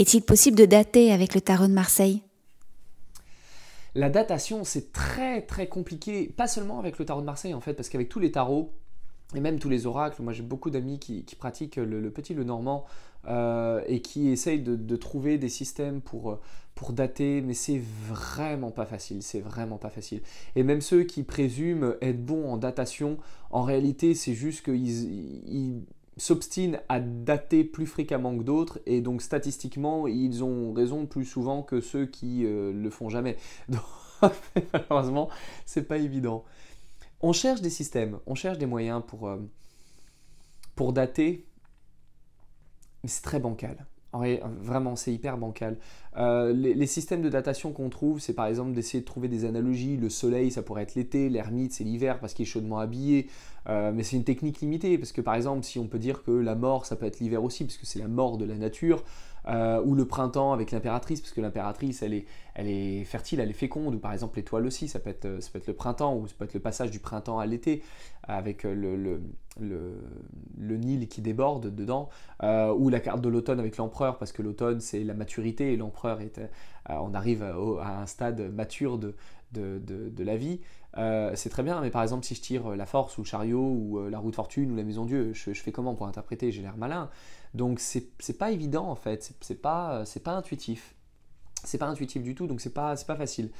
Est-il possible de dater avec le tarot de Marseille la datation, c'est très très compliqué, pas seulement avec le tarot de Marseille en fait, parce qu'avec tous les tarots, et même tous les oracles. Moi, j'ai beaucoup d'amis qui, pratiquent le, petit le normand euh, et qui essayent de, trouver des systèmes pour, pour dater, mais c'est vraiment pas facile. C'est vraiment pas facile. Et même ceux qui présument être bons en datation, en réalité, c'est juste qu'ils s'obstinent à dater plus fréquemment que d'autres et donc statistiquement ils ont raison plus souvent que ceux qui euh, le font jamais. Donc malheureusement c'est pas évident. On cherche des systèmes, on cherche des moyens pour, euh, pour dater, mais c'est très bancal. Vraiment, c'est hyper bancal. Euh, les, systèmes de datation qu'on trouve, c'est par exemple d'essayer de trouver des analogies. Le soleil, ça pourrait être l'été, l'ermite, c'est l'hiver parce qu'il est chaudement habillé. Euh, mais c'est une technique limitée parce que par exemple, si on peut dire que la mort, ça peut être l'hiver aussi parce que c'est la mort de la nature, euh, ou le printemps avec l'impératrice, parce que l'impératrice, elle est, fertile, elle est féconde, ou par exemple l'étoile aussi, euh, ça peut, être, le printemps, ou ça peut être le passage du printemps à l'été, euh, avec le, Nil qui déborde dedans, ou la carte de l'automne avec l'empereur, parce que l'automne, c'est la maturité, et l'empereur, est, on arrive à, un stade mature de la vie. Euh, c'est très bien, mais par exemple, si je tire euh, la force ou le chariot ou euh, la roue de fortune ou la maison Dieu, je, fais comment pour interpréter J'ai l'air malin. Donc c'est pas évident en fait, c'est pas, pas intuitif. C'est pas intuitif du tout, donc c'est pas, pas facile.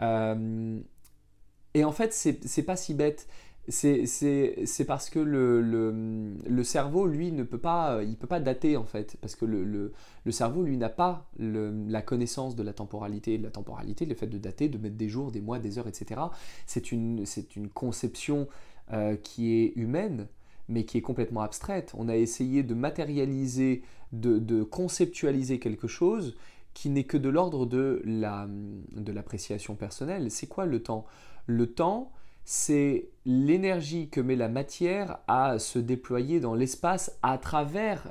et en fait, c'est pas si bête c'est parce que le, cerveau, lui, ne peut pas, dater en fait, parce que le, cerveau, lui, n'a pas la connaissance de la temporalité. de La temporalité, le fait de dater, de mettre des jours, des mois, des heures, etc., c'est une, conception euh, qui est humaine, mais qui est complètement abstraite. On a essayé de matérialiser, de, conceptualiser quelque chose qui n'est que de l'ordre de l'appréciation personnelle. C'est quoi le temps Le temps, c'est l'énergie que met la matière à se déployer dans l'espace à travers,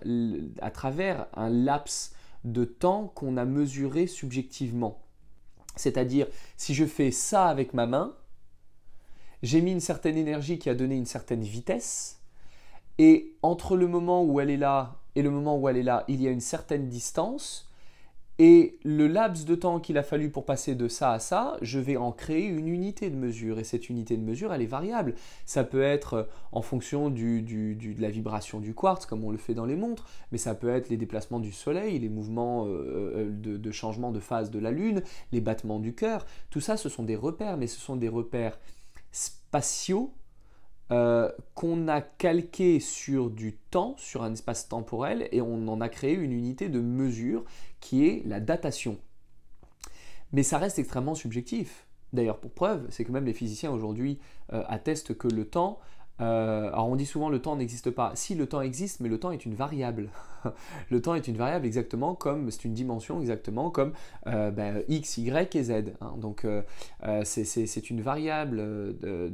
un laps de temps qu'on a mesuré subjectivement. C'est-à-dire, si je fais ça avec ma main, j'ai mis une certaine énergie qui a donné une certaine vitesse, et entre le moment où elle est là et le moment où elle est là, il y a une certaine distance, et le laps de temps qu'il a fallu pour passer de ça à ça, je vais en créer une unité de mesure. Et cette unité de mesure, elle est variable. Ça peut être euh, en fonction de la vibration du quartz, comme on le fait dans les montres, mais ça peut être les déplacements du soleil, les mouvements euh, euh, de changement de phase de la lune, les battements du cœur. Tout ça, ce sont des repères, mais ce sont des repères spatiaux euh, qu'on a calqué sur du temps, sur un espace temporel, et on en a créé une unité de mesure qui est la datation. Mais ça reste extrêmement subjectif. D'ailleurs, pour preuve, c'est que même les physiciens aujourd'hui euh, attestent que le temps euh, alors on dit souvent le temps n'existe pas. Si le temps existe, mais le temps est une variable. le temps est une variable exactement comme, c'est une dimension exactement comme euh, ben, x, y et z. Hein. Donc euh, c'est une variable, de,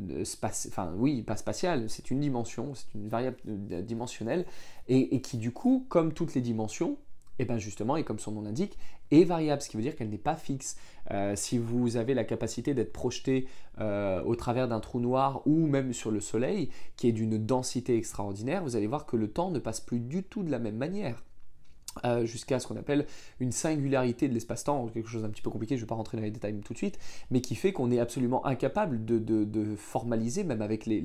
enfin oui, pas spatiale, c'est une dimension, c'est une variable dimensionnelle et qui du coup, comme toutes les dimensions, et eh bien justement, et comme son nom l'indique, est variable, ce qui veut dire qu'elle n'est pas fixe. Euh, si vous avez la capacité d'être projeté euh, au travers d'un trou noir ou même sur le Soleil, qui est d'une densité extraordinaire, vous allez voir que le temps ne passe plus du tout de la même manière. Euh, jusqu'à ce qu'on appelle une singularité de l'espace-temps, quelque chose d'un petit peu compliqué, je ne vais pas rentrer dans les détails tout de suite, mais qui fait qu'on est absolument incapable de, formaliser, même avec les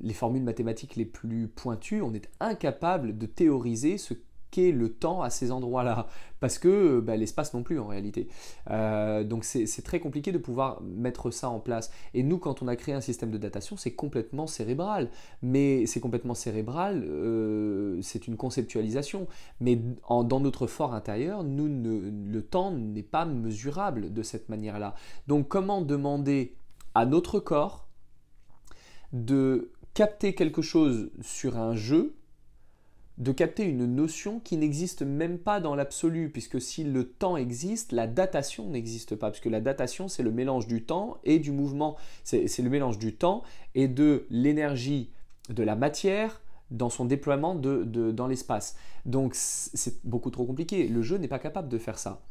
les formules mathématiques les plus pointues, on est incapable de théoriser ce qu'est le temps à ces endroits-là, parce que bah, l'espace non plus en réalité. Euh, donc c'est très compliqué de pouvoir mettre ça en place. Et nous, quand on a créé un système de datation, c'est complètement cérébral. Mais c'est complètement cérébral, euh, c'est une conceptualisation. Mais dans notre fort intérieur, nous, ne, le temps n'est pas mesurable de cette manière-là. Donc comment demander à notre corps de capter quelque chose sur un jeu, de capter une notion qui n'existe même pas dans l'absolu, puisque si le temps existe, la datation n'existe pas, puisque la datation, c'est le mélange du temps et du mouvement, c'est le mélange du temps et de l'énergie de la matière dans son déploiement dans l'espace. Donc c'est beaucoup trop compliqué, le jeu n'est pas capable de faire ça.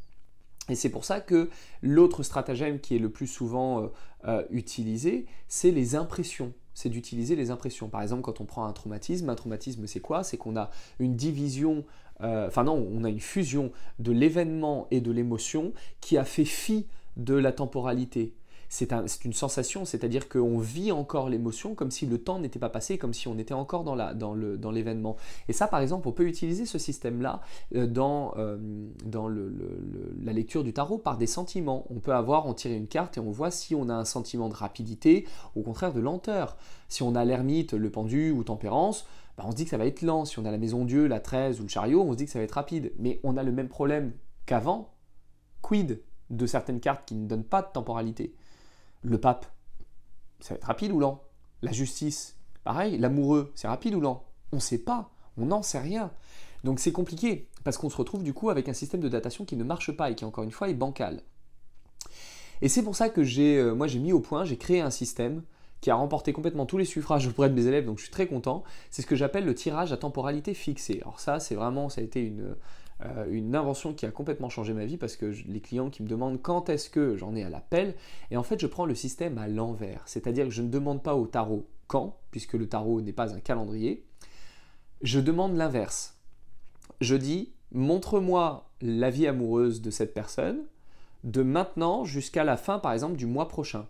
Et c'est pour ça que l'autre stratagème qui est le plus souvent euh, euh, utilisé, c'est les impressions c'est d'utiliser les impressions. Par exemple, quand on prend un traumatisme, un traumatisme c'est quoi C'est qu'on a une division, euh, enfin non, on a une fusion de l'événement et de l'émotion qui a fait fi de la temporalité c'est une sensation, c'est-à-dire qu'on vit encore l'émotion comme si le temps n'était pas passé, comme si on était encore dans, l'événement. Et ça, par exemple, on peut utiliser ce système-là euh, dans, euh, la lecture du tarot par des sentiments. On peut avoir, on tire une carte et on voit si on a un sentiment de rapidité, au contraire de lenteur. Si on a l'ermite, le pendu ou tempérance, bah, on se dit que ça va être lent. Si on a la maison Dieu, la 13 ou le chariot, on se dit que ça va être rapide. Mais on a le même problème qu'avant. Quid de certaines cartes qui ne donnent pas de temporalité le pape, ça va être rapide ou lent La justice, pareil. L'amoureux, c'est rapide ou lent On ne sait pas, on n'en sait rien. Donc c'est compliqué, parce qu'on se retrouve du coup avec un système de datation qui ne marche pas et qui encore une fois est bancal. Et c'est pour ça que j'ai, euh, moi j'ai mis au point, j'ai créé un système qui a remporté complètement tous les suffrages auprès de mes élèves, donc je suis très content. C'est ce que j'appelle le tirage à temporalité fixée. Alors ça, c'est vraiment, ça a été une, euh, une invention qui a complètement changé ma vie parce que les clients qui me demandent quand est-ce que j'en ai à l'appel, et en fait je prends le système à l'envers, c'est-à-dire que je ne demande pas au tarot quand, puisque le tarot n'est pas un calendrier, je demande l'inverse. Je dis montre-moi la vie amoureuse de cette personne de maintenant jusqu'à la fin par exemple du mois prochain.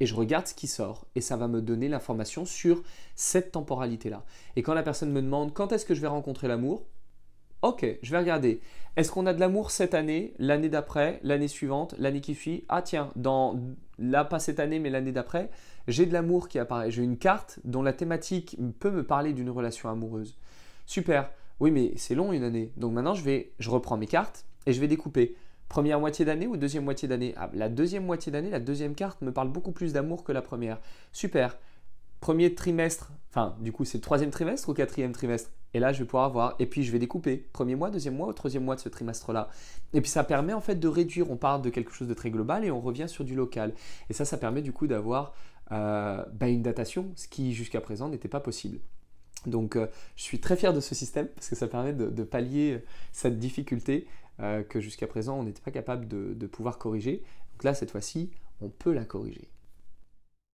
Et je regarde ce qui sort et ça va me donner l'information sur cette temporalité-là. Et quand la personne me demande quand est-ce que je vais rencontrer l'amour, Ok, je vais regarder. Est-ce qu'on a de l'amour cette année, l'année d'après, l'année suivante, l'année qui suit Ah tiens, dans là pas cette année mais l'année d'après, j'ai de l'amour qui apparaît. J'ai une carte dont la thématique peut me parler d'une relation amoureuse. Super. Oui mais c'est long une année. Donc maintenant je vais, je reprends mes cartes et je vais découper. Première moitié d'année ou deuxième moitié d'année ah, La deuxième moitié d'année, la deuxième carte me parle beaucoup plus d'amour que la première. Super premier trimestre, enfin du coup c'est le troisième trimestre ou quatrième trimestre et là, je vais pouvoir avoir, et puis je vais découper, premier mois, deuxième mois, ou troisième mois de ce trimestre-là. Et puis ça permet en fait de réduire, on parle de quelque chose de très global et on revient sur du local. Et ça, ça permet du coup d'avoir euh, bah, une datation, ce qui jusqu'à présent n'était pas possible. Donc euh, je suis très fier de ce système parce que ça permet de, pallier cette difficulté euh, que jusqu'à présent on n'était pas capable de pouvoir corriger. Donc là, cette fois-ci, on peut la corriger.